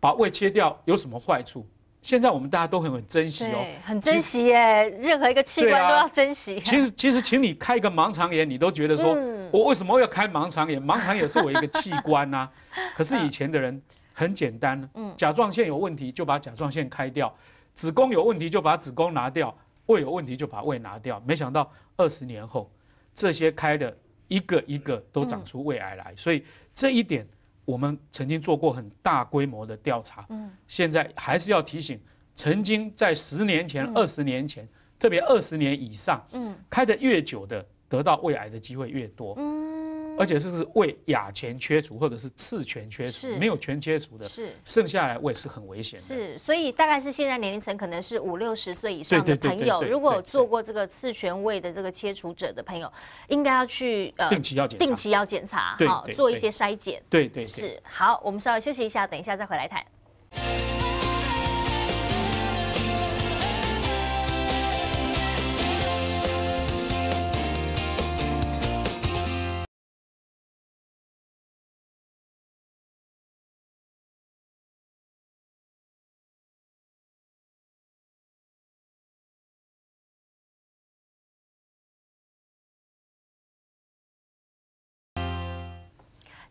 把胃切掉有什么坏处。现在我们大家都很很珍惜哦，很珍惜耶，任何一个器官都要珍惜。其实其实，请你开个盲肠炎，你都觉得说，我为什么要开盲肠炎？盲肠也是我一个器官呐。可是以前的人很简单，甲状腺有问题就把甲状腺开掉，子宫有问题就把子宫拿掉，胃有问题就把胃拿掉。没想到二十年后，这些开的一个一个都长出胃癌来，所以这一点。我们曾经做过很大规模的调查，嗯，现在还是要提醒，曾经在十年前、二十年前，特别二十年以上，嗯，开得越久的，得到胃癌的机会越多，嗯。而且是不是胃亚前切除或者是次全切除，没有全切除的，是剩下来胃是很危险的。是，所以大概是现在年龄层可能是五六十岁以上的朋友，如果做过这个次全胃的这个切除者的朋友，应该要去呃定期要检定期要检查好做一些筛检。对对，是好，我们稍微休息一下，等一下再回来谈。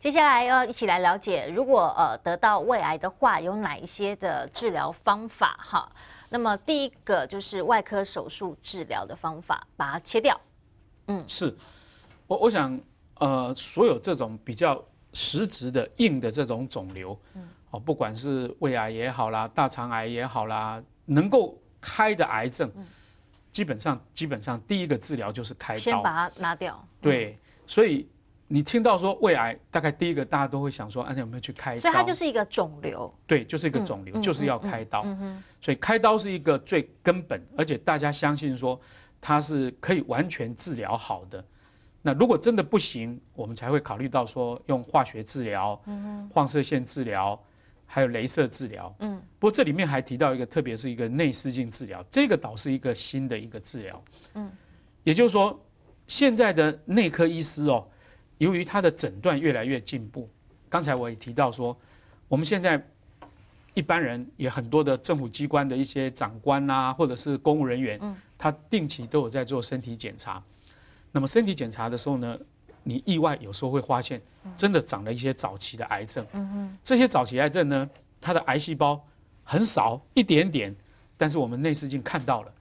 接下来要一起来了解，如果呃得到胃癌的话，有哪一些的治疗方法哈？那么第一个就是外科手术治疗的方法，把它切掉。嗯，是我我想呃，所有这种比较实质的硬的这种肿瘤，哦，不管是胃癌也好啦，大肠癌也好啦，能够开的癌症，基本上基本上第一个治疗就是开刀，先把它拿掉。对，所以。你听到说胃癌，大概第一个大家都会想说，哎，有没有去开刀？所以它就是一个肿瘤，对，就是一个肿瘤，就是要开刀。嗯所以开刀是一个最根本，而且大家相信说它是可以完全治疗好的。那如果真的不行，我们才会考虑到说用化学治疗、嗯嗯，放射线治疗，还有镭射治疗。嗯，不过这里面还提到一个，特别是一个内视镜治疗，这个倒是一个新的一个治疗。嗯，也就是说现在的内科医师哦。由于他的诊断越来越进步，刚才我也提到说，我们现在一般人也很多的政府机关的一些长官啊，或者是公务人员，他定期都有在做身体检查。那么身体检查的时候呢，你意外有时候会发现真的长了一些早期的癌症。这些早期癌症呢，它的癌细胞很少一点点，但是我们内视镜看到了。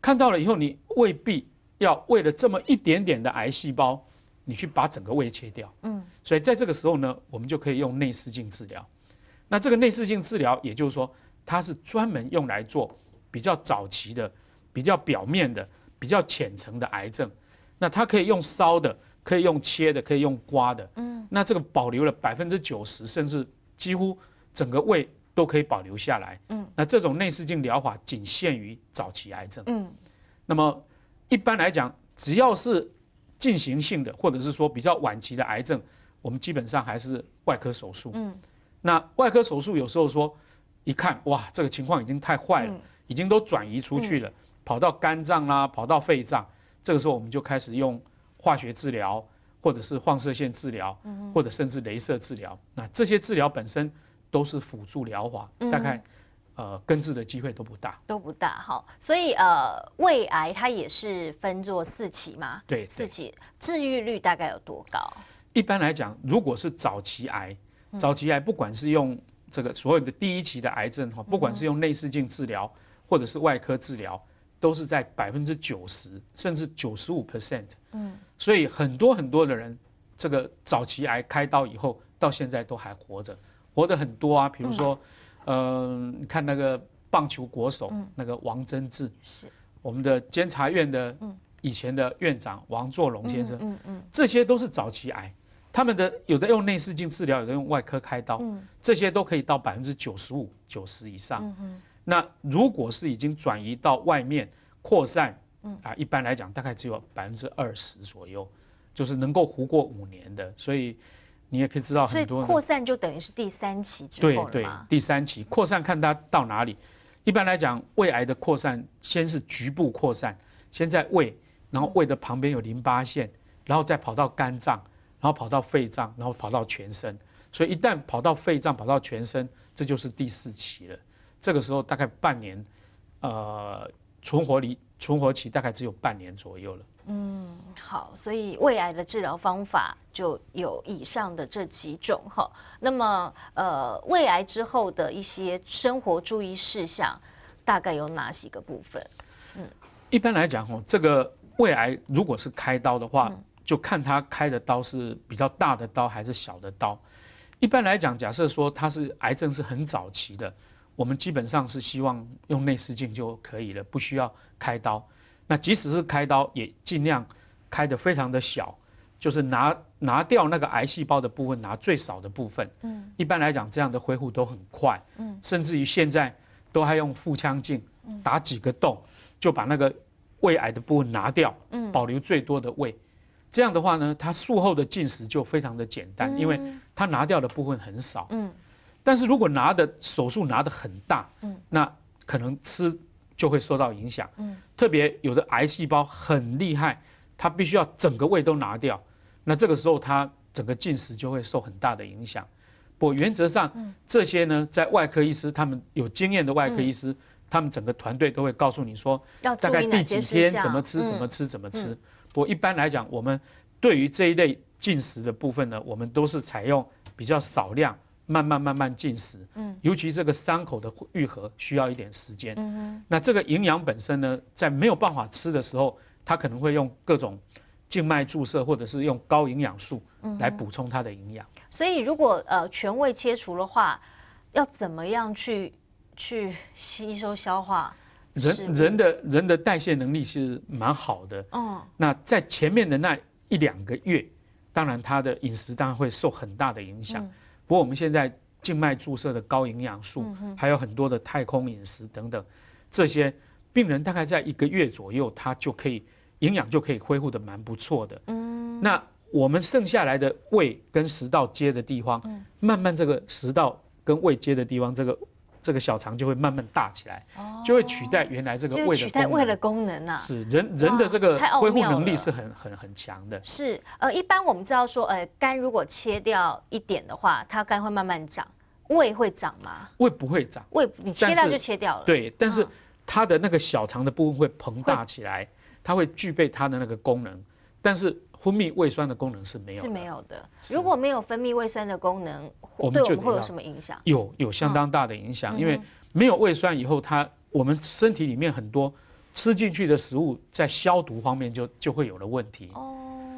看到了以后，你未必要为了这么一点点的癌细胞。你去把整个胃切掉，嗯，所以在这个时候呢，我们就可以用内视镜治疗。那这个内视镜治疗，也就是说，它是专门用来做比较早期的、比较表面的、比较浅层的癌症。那它可以用烧的，可以用切的，可以用刮的，嗯。那这个保留了百分之九十，甚至几乎整个胃都可以保留下来，嗯。那这种内视镜疗法仅限于早期癌症，嗯。那么一般来讲，只要是进行性的，或者是说比较晚期的癌症，我们基本上还是外科手术。嗯，那外科手术有时候说，一看哇，这个情况已经太坏了，已经都转移出去了，跑到肝脏啦，跑到肺脏，这个时候我们就开始用化学治疗，或者是放射线治疗，或者甚至镭射治疗。那这些治疗本身都是辅助疗法，大概。呃，根治的机会都不大，都不大哈。所以呃，胃癌它也是分作四期嘛。对，四期治愈率大概有多高？一般来讲，如果是早期癌，早期癌不管是用这个所有的第一期的癌症哈，不管是用内视镜治疗或者是外科治疗，都是在百分之九十甚至九十五 percent。嗯，所以很多很多的人，这个早期癌开刀以后，到现在都还活着，活的很多啊，比如说。呃，看那个棒球国手，那个王贞治，是我们的监察院的以前的院长王作龙先生，嗯嗯，这些都是早期癌，他们的有的用内视镜治疗，有的用外科开刀，这些都可以到百分之九十五、九十以上。嗯那如果是已经转移到外面扩散，啊，一般来讲大概只有百分之二十左右，就是能够活过五年的，所以。你也可以知道，很多。扩散就等于是第三期之后对，第三期扩散看它到哪里。一般来讲，胃癌的扩散先是局部扩散，先在胃，然后胃的旁边有淋巴腺，然后再跑到肝脏，然后跑到肺脏，然后跑到全身。所以一旦跑到肺脏、跑到全身，这就是第四期了。这个时候大概半年，呃，存活率。存活期大概只有半年左右了。嗯，好，所以胃癌的治疗方法就有以上的这几种哈。那么，呃，胃癌之后的一些生活注意事项，大概有哪几个部分？嗯，一般来讲，哈，这个胃癌如果是开刀的话，就看他开的刀是比较大的刀还是小的刀。一般来讲，假设说他是癌症是很早期的。我们基本上是希望用内视镜就可以了，不需要开刀。那即使是开刀，也尽量开得非常的小，就是拿拿掉那个癌细胞的部分，拿最少的部分。嗯，一般来讲，这样的恢复都很快。嗯，甚至于现在都还用腹腔镜，打几个洞就把那个胃癌的部分拿掉，嗯，保留最多的胃。这样的话呢，它术后的进食就非常的简单，因为它拿掉的部分很少。嗯。但是如果拿的手术拿的很大，嗯，那可能吃就会受到影响，嗯，特别有的癌细胞很厉害，它必须要整个胃都拿掉，那这个时候它整个进食就会受很大的影响。不，原则上，这些呢，在外科医师他们有经验的外科医师，他们整个团队都会告诉你说，大概第几天怎么吃，怎么吃，怎么吃。我一般来讲，我们对于这一类进食的部分呢，我们都是采用比较少量。慢慢慢慢进食，嗯，尤其这个伤口的愈合需要一点时间，嗯那这个营养本身呢，在没有办法吃的时候，他可能会用各种静脉注射，或者是用高营养素来补充它的营养。所以，如果呃全胃切除的话，要怎么样去去吸收消化？人人的人的代谢能力其实蛮好的，嗯。那在前面的那一两个月，当然他的饮食当然会受很大的影响。不过我们现在静脉注射的高营养素，还有很多的太空饮食等等，这些病人大概在一个月左右，他就可以营养就可以恢复的蛮不错的。嗯，那我们剩下来的胃跟食道接的地方，慢慢这个食道跟胃接的地方，这个。这个小肠就会慢慢大起来，就会取代原来这个胃的，能。取代胃的功能啊。是人人的这个恢复能力是很很很强的。是呃，一般我们知道说，呃，肝如果切掉一点的话，它肝会慢慢长，胃会长吗？胃不会长，胃你切掉就切掉了。对，但是它的那个小肠的部分会膨大起来，它会具备它的那个功能，但是。分泌胃酸的功能是没有是没有的。如果没有分泌胃酸的功能，我们对我们会有什么影响？有有相当大的影响，因为没有胃酸以后，它我们身体里面很多吃进去的食物在消毒方面就就会有了问题。哦，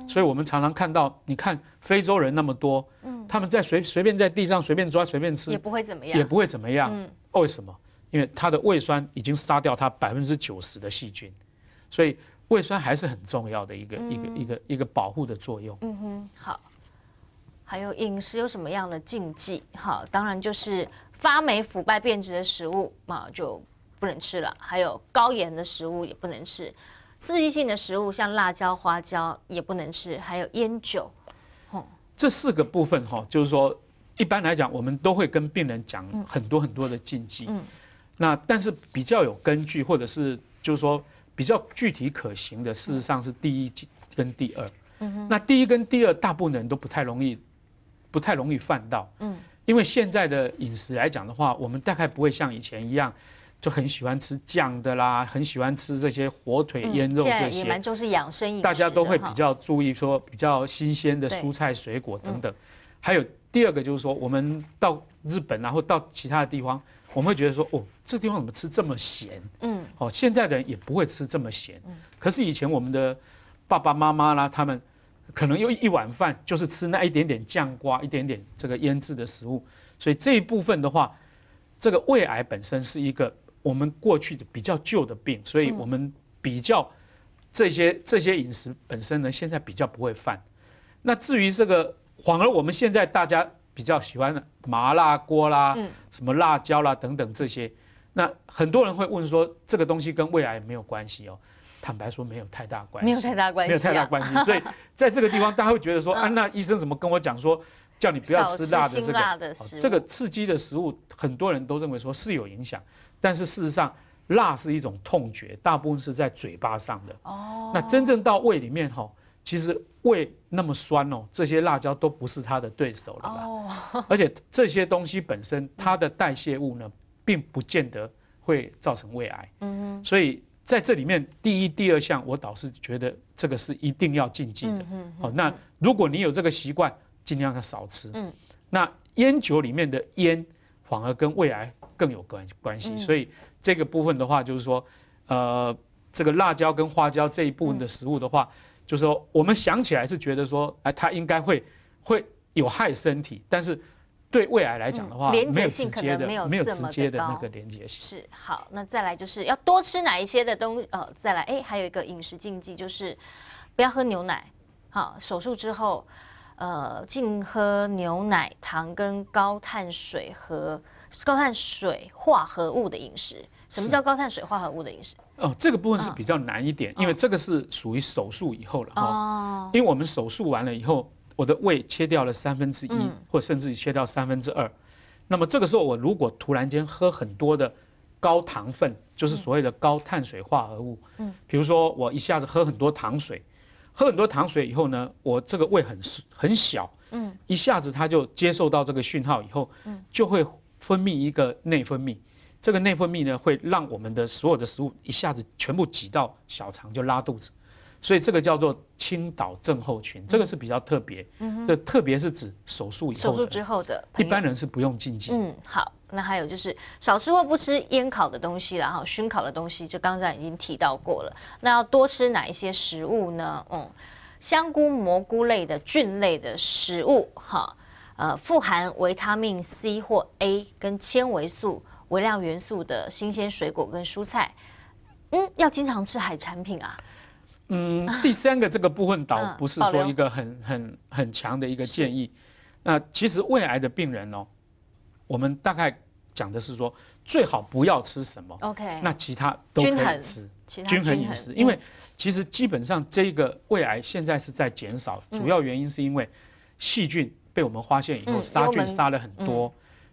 所以我们常常看到，你看非洲人那么多，嗯，他们在随随便在地上随便抓随便吃，也不会怎么样，也不会怎么样。嗯，为什么？因为他的胃酸已经杀掉他百分之九十的细菌，所以。胃酸还是很重要的一个一个一个一个保护的作用。嗯哼，好。还有饮食有什么样的禁忌？哈，当然就是发霉、腐败、变质的食物嘛就不能吃了。还有高盐的食物也不能吃，刺激性的食物像辣椒、花椒也不能吃，还有烟酒。这四个部分哈，就是说一般来讲，我们都会跟病人讲很多很多的禁忌。嗯，那但是比较有根据，或者是就是说。比较具体可行的，事实上是第一跟第二。嗯那第一跟第二大部分人都不太容易，不太容易犯到。嗯，因为现在的饮食来讲的话，我们大概不会像以前一样，就很喜欢吃酱的啦，很喜欢吃这些火腿、腌肉这些，也蛮重视养生饮食。大家都会比较注意说比较新鲜的蔬菜、水果等等。还有第二个就是说，我们到日本，然后到其他的地方。我们会觉得说，哦，这地方怎么吃这么咸？嗯，哦，现在的人也不会吃这么咸。嗯，可是以前我们的爸爸妈妈啦，他们可能用一碗饭就是吃那一点点酱瓜，一点点这个腌制的食物。所以这一部分的话，这个胃癌本身是一个我们过去的比较旧的病，所以我们比较这些这些饮食本身呢，现在比较不会犯。那至于这个，反而我们现在大家。比较喜欢麻辣锅啦，嗯，什么辣椒啦等等这些，那很多人会问说，这个东西跟胃癌没有关系哦。坦白说，没有太大关系，没有太大关系，没有太大关系。所以在这个地方，大家会觉得说，啊，那医生怎么跟我讲说，叫你不要吃辣的这个这个刺激的食物？很多人都认为说是有影响，但是事实上，辣是一种痛觉，大部分是在嘴巴上的。哦，那真正到胃里面哈。其实胃那么酸哦，这些辣椒都不是它的对手了吧？哦，而且这些东西本身它的代谢物呢，并不见得会造成胃癌。嗯嗯。所以在这里面，第一、第二项，我倒是觉得这个是一定要禁忌的。嗯好，那如果你有这个习惯，尽量要少吃。嗯。那烟酒里面的烟，反而跟胃癌更有关关系。所以这个部分的话，就是说，呃，这个辣椒跟花椒这一部分的食物的话。就是说，我们想起来是觉得说，哎，它应该会会有害身体，但是对胃癌来讲的话，连接性可能没有直接的那个连接性。是好，那再来就是要多吃哪一些的东西？呃，再来，哎，还有一个饮食禁忌就是不要喝牛奶。好，手术之后，呃，禁喝牛奶、糖跟高碳水和高碳水化合物的饮食。什么叫高碳水化合物的饮食？哦，这个部分是比较难一点，因为这个是属于手术以后了哦。哦。因为我们手术完了以后，我的胃切掉了三分之一，或甚至切掉三分之二。那么这个时候，我如果突然间喝很多的高糖分，就是所谓的高碳水化合物。嗯。比如说，我一下子喝很多糖水，喝很多糖水以后呢，我这个胃很很小。嗯。一下子，它就接受到这个讯号以后，嗯，就会分泌一个内分泌。这个内分泌呢，会让我们的所有的食物一下子全部挤到小肠，就拉肚子，所以这个叫做倾倒症候群，这个是比较特别，这特别是指手术以后。手术之后的，一般人是不用禁忌。嗯，好，那还有就是少吃或不吃烟烤的东西，然后熏烤的东西，就刚才已经提到过了。那要多吃哪一些食物呢？嗯，香菇、蘑菇类的菌类的食物，哈，呃，富含维他命 C 或 A 跟纤维素。微量元素的新鲜水果跟蔬菜，嗯，要经常吃海产品啊。嗯，第三个这个部分倒不是说一个很很很强的一个建议。那其实胃癌的病人哦，我们大概讲的是说最好不要吃什么，OK？那其他都均衡吃，均衡饮食。因为其实基本上这个胃癌现在是在减少，主要原因是因为细菌被我们发现以后杀菌杀了很多。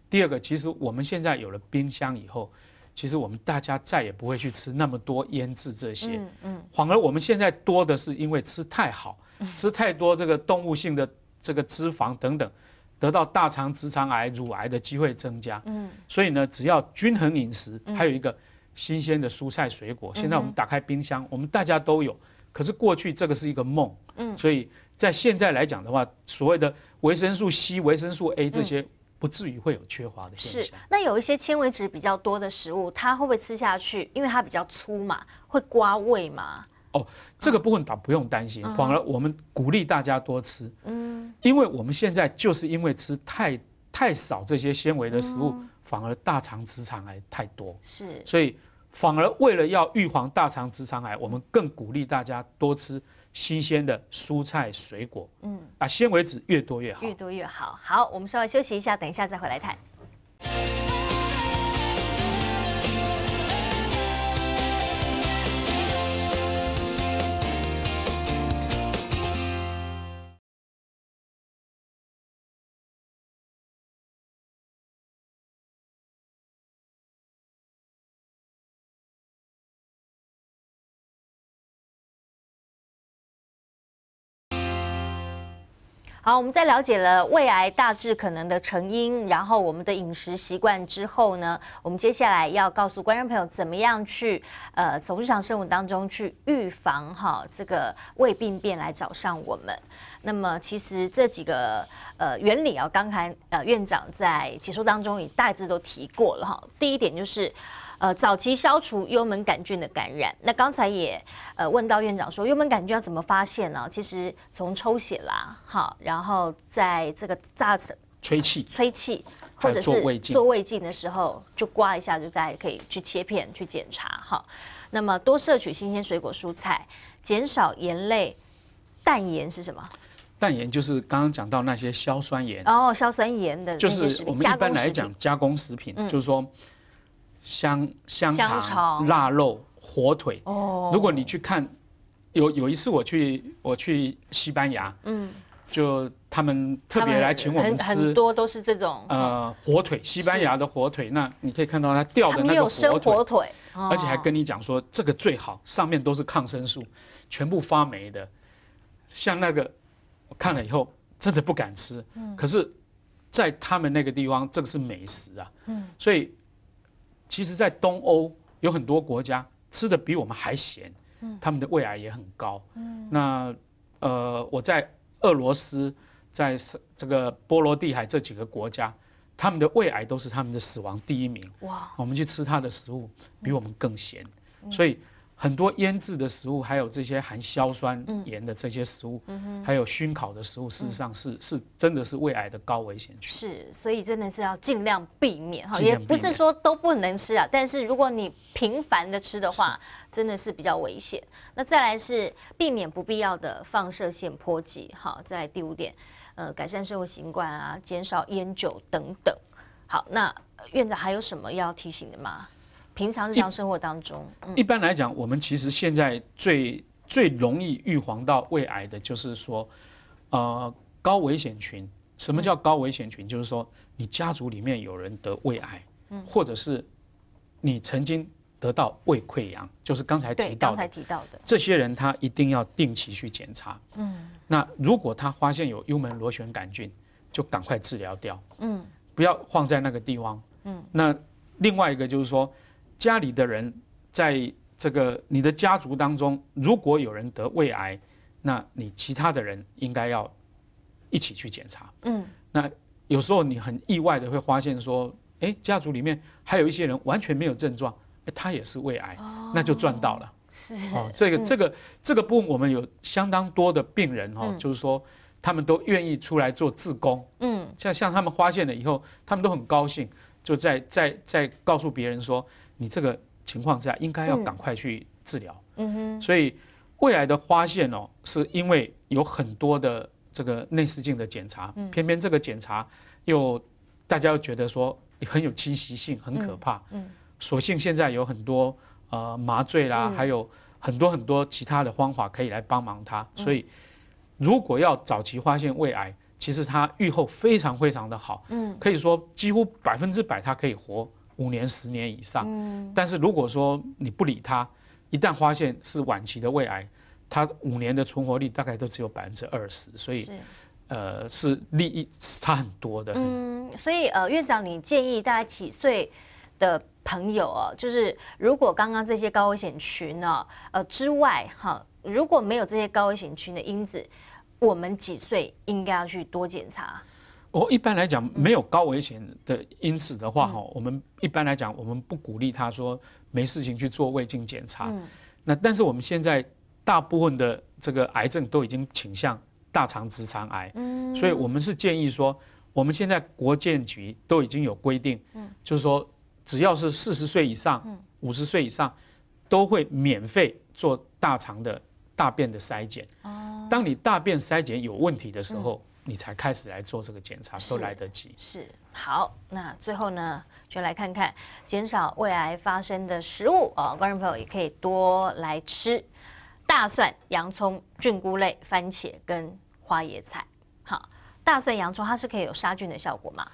第二个，其实我们现在有了冰箱以后，其实我们大家再也不会去吃那么多腌制这些，嗯嗯，反而我们现在多的是因为吃太好，吃太多这个动物性的这个脂肪等等，得到大肠、直肠癌、乳癌的机会增加，嗯，所以呢，只要均衡饮食，还有一个新鲜的蔬菜水果。现在我们打开冰箱，我们大家都有，可是过去这个是一个梦，嗯，所以在现在来讲的话，所谓的维生素 C、维生素 A 这些。不至于会有缺乏的现象。是，那有一些纤维质比较多的食物，它会不会吃下去？因为它比较粗嘛，会刮胃嘛？哦，这个部分倒不用担心，反而我们鼓励大家多吃。嗯，因为我们现在就是因为吃太太少这些纤维的食物，反而大肠直肠癌太多。是，所以。反而为了要预防大肠直肠癌，我们更鼓励大家多吃新鲜的蔬菜水果。嗯，啊，纤维质越多越好，越多越好。好，我们稍微休息一下，等一下再回来谈。好，我们在了解了胃癌大致可能的成因，然后我们的饮食习惯之后呢，我们接下来要告诉观众朋友，怎么样去呃，从日常生活当中去预防哈这个胃病变来找上我们。那么其实这几个呃原理啊，刚才呃院长在解说当中也大致都提过了哈。第一点就是。呃，早期消除幽门杆菌的感染。那刚才也呃问到院长说，幽门杆菌要怎么发现呢？其实从抽血啦，好，然后在这个炸成吹气吹气，或者是做胃镜做胃镜的时候就刮一下，就大家可以去切片去检查哈。那么多摄取新鲜水果蔬菜，减少盐类。淡盐是什么？淡盐就是刚刚讲到那些硝酸盐哦，硝酸盐的，就是我们一般来讲加工食品，就是说。香香肠、腊肉、火腿。哦，如果你去看，有有一次我去我去西班牙，嗯，就他们特别来请我们吃，很多都是这种呃火腿，西班牙的火腿。那你可以看到它掉的那个火腿，而且还跟你讲说这个最好，上面都是抗生素，全部发霉的。像那个我看了以后真的不敢吃，嗯，可是，在他们那个地方，这个是美食啊，嗯，所以。其实，在东欧有很多国家吃的比我们还咸，他们的胃癌也很高。嗯，那，呃，我在俄罗斯，在这个波罗的海这几个国家，他们的胃癌都是他们的死亡第一名。哇，我们去吃他的食物，比我们更咸，所以。很多腌制的食物，还有这些含硝酸盐的这些食物，还有熏烤的食物，事实上是是真的是胃癌的高危险区。是，所以真的是要尽量避免哈，也不是说都不能吃啊，但是如果你频繁的吃的话，真的是比较危险。那再来是避免不必要的放射线波及，好，再来第五点，呃，改善生活习惯啊，减少烟酒等等。好，那院长还有什么要提醒的吗？平常日常生活当中，一般来讲，我们其实现在最最容易预防到胃癌的，就是说，呃，高危险群。什么叫高危险群？就是说，你家族里面有人得胃癌，嗯，或者是你曾经得到胃溃疡，就是刚才提到刚才提到的这些人，他一定要定期去检查，嗯。那如果他发现有幽门螺旋杆菌，就赶快治疗掉，嗯，不要放在那个地方，嗯。那另外一个就是说。家里的人在这个你的家族当中，如果有人得胃癌，那你其他的人应该要一起去检查。嗯，那有时候你很意外的会发现说，哎，家族里面还有一些人完全没有症状，他也是胃癌，那就赚到了。是哦，这个这个这个部分我们有相当多的病人哦，就是说他们都愿意出来做自宫。嗯，像像他们发现了以后，他们都很高兴，就在在在告诉别人说。你这个情况之下，应该要赶快去治疗。嗯哼。所以胃癌的发现哦，是因为有很多的这个内视镜的检查，偏偏这个检查又大家又觉得说很有侵袭性，很可怕。嗯。所幸现在有很多呃麻醉啦，还有很多很多其他的方法可以来帮忙他。所以如果要早期发现胃癌，其实它愈后非常非常的好。嗯。可以说几乎百分之百它可以活。五年、十年以上。嗯，但是如果说你不理他，一旦发现是晚期的胃癌，他五年的存活率大概都只有百分之二十，所以是，呃，是利益差很多的。嗯，所以呃，院长，你建议大概几岁的朋友啊，就是如果刚刚这些高危险群呢，呃之外哈，如果没有这些高危险群的因子，我们几岁应该要去多检查？我一般来讲没有高危险的因此的话，哈，我们一般来讲我们不鼓励他说没事情去做胃镜检查。嗯。那但是我们现在大部分的这个癌症都已经倾向大肠直肠癌，嗯。所以我们是建议说，我们现在国建局都已经有规定，嗯，就是说只要是四十岁以上、五十岁以上，都会免费做大肠的大便的筛检。哦。当你大便筛检有问题的时候。你才开始来做这个检查，都来得及。是好，那最后呢，就来看看减少胃癌发生的食物哦，观众朋友也可以多来吃大蒜、洋葱、菌菇类、番茄跟花椰菜。好，大蒜、洋葱它是可以有杀菌的效果吗？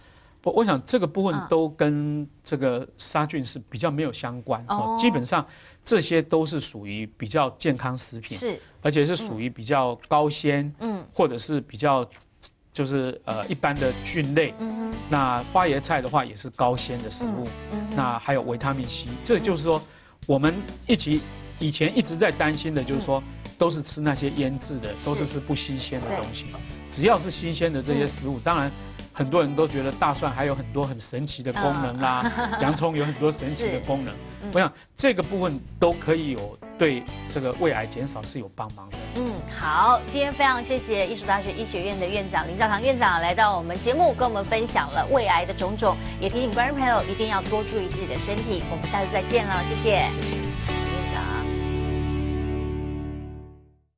我我想这个部分都跟这个杀菌是比较没有相关哦。基本上这些都是属于比较健康食品，是而且是属于比较高鲜，嗯，或者是比较。就是呃一般的菌类，那花椰菜的话也是高纤的食物，那还有维他命 C，这就是说我们一起以前一直在担心的，就是说都是吃那些腌制的，都是吃不新鲜的东西，只要是新鲜的这些食物，当然很多人都觉得大蒜还有很多很神奇的功能啦，洋葱有很多神奇的功能，我想这个部分都可以有。对这个胃癌减少是有帮忙的。嗯，好，今天非常谢谢艺术大学医学院的院长林兆堂院长来到我们节目，跟我们分享了胃癌的种种，也提醒观众朋友一定要多注意自己的身体。我们下次再见了，谢谢。